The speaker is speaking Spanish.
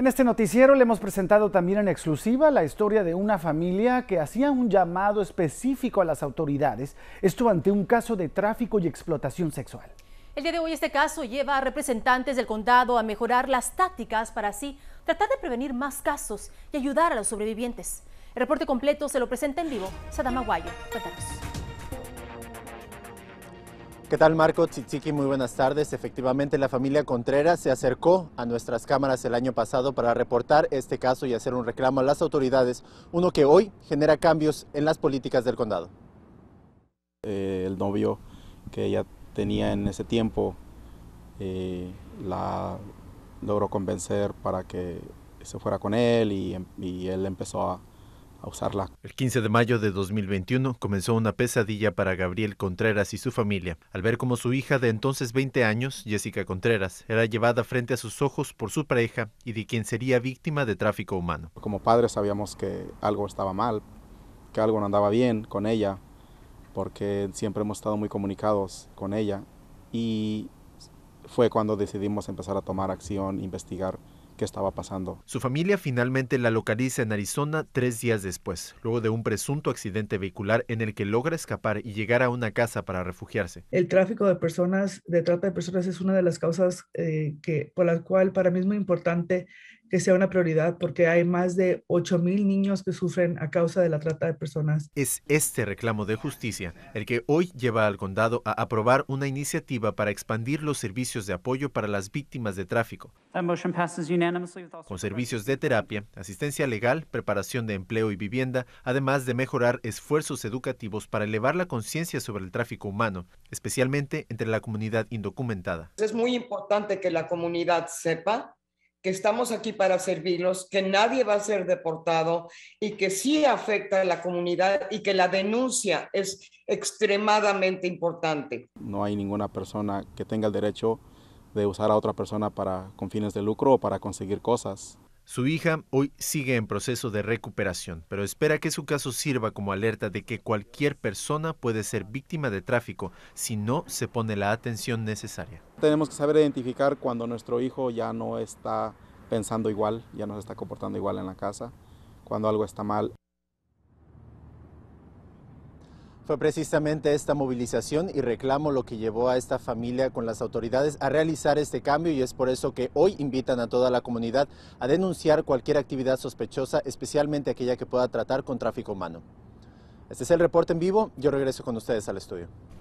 En este noticiero le hemos presentado también en exclusiva la historia de una familia que hacía un llamado específico a las autoridades, esto ante un caso de tráfico y explotación sexual. El día de hoy este caso lleva a representantes del condado a mejorar las tácticas para así tratar de prevenir más casos y ayudar a los sobrevivientes. El reporte completo se lo presenta en vivo Sadama Guayo. Cuéntanos. ¿Qué tal Marco Chichiqui, Muy buenas tardes. Efectivamente, la familia Contreras se acercó a nuestras cámaras el año pasado para reportar este caso y hacer un reclamo a las autoridades, uno que hoy genera cambios en las políticas del condado. Eh, el novio que ella tenía en ese tiempo eh, la logró convencer para que se fuera con él y em, él empezó a, el 15 de mayo de 2021 comenzó una pesadilla para Gabriel Contreras y su familia, al ver como su hija de entonces 20 años, Jessica Contreras, era llevada frente a sus ojos por su pareja y de quien sería víctima de tráfico humano. Como padres sabíamos que algo estaba mal, que algo no andaba bien con ella, porque siempre hemos estado muy comunicados con ella y fue cuando decidimos empezar a tomar acción, investigar estaba pasando. Su familia finalmente la localiza en Arizona tres días después, luego de un presunto accidente vehicular en el que logra escapar y llegar a una casa para refugiarse. El tráfico de personas, de trata de personas, es una de las causas eh, que, por la cual para mí es muy importante que sea una prioridad porque hay más de 8.000 niños que sufren a causa de la trata de personas. Es este reclamo de justicia el que hoy lleva al condado a aprobar una iniciativa para expandir los servicios de apoyo para las víctimas de tráfico. Con servicios de terapia, asistencia legal, preparación de empleo y vivienda, además de mejorar esfuerzos educativos para elevar la conciencia sobre el tráfico humano, especialmente entre la comunidad indocumentada. Es muy importante que la comunidad sepa que estamos aquí para servirlos, que nadie va a ser deportado y que sí afecta a la comunidad y que la denuncia es extremadamente importante. No hay ninguna persona que tenga el derecho de usar a otra persona para con fines de lucro o para conseguir cosas. Su hija hoy sigue en proceso de recuperación, pero espera que su caso sirva como alerta de que cualquier persona puede ser víctima de tráfico si no se pone la atención necesaria. Tenemos que saber identificar cuando nuestro hijo ya no está pensando igual, ya no se está comportando igual en la casa, cuando algo está mal. Fue precisamente esta movilización y reclamo lo que llevó a esta familia con las autoridades a realizar este cambio y es por eso que hoy invitan a toda la comunidad a denunciar cualquier actividad sospechosa, especialmente aquella que pueda tratar con tráfico humano. Este es el reporte en vivo, yo regreso con ustedes al estudio.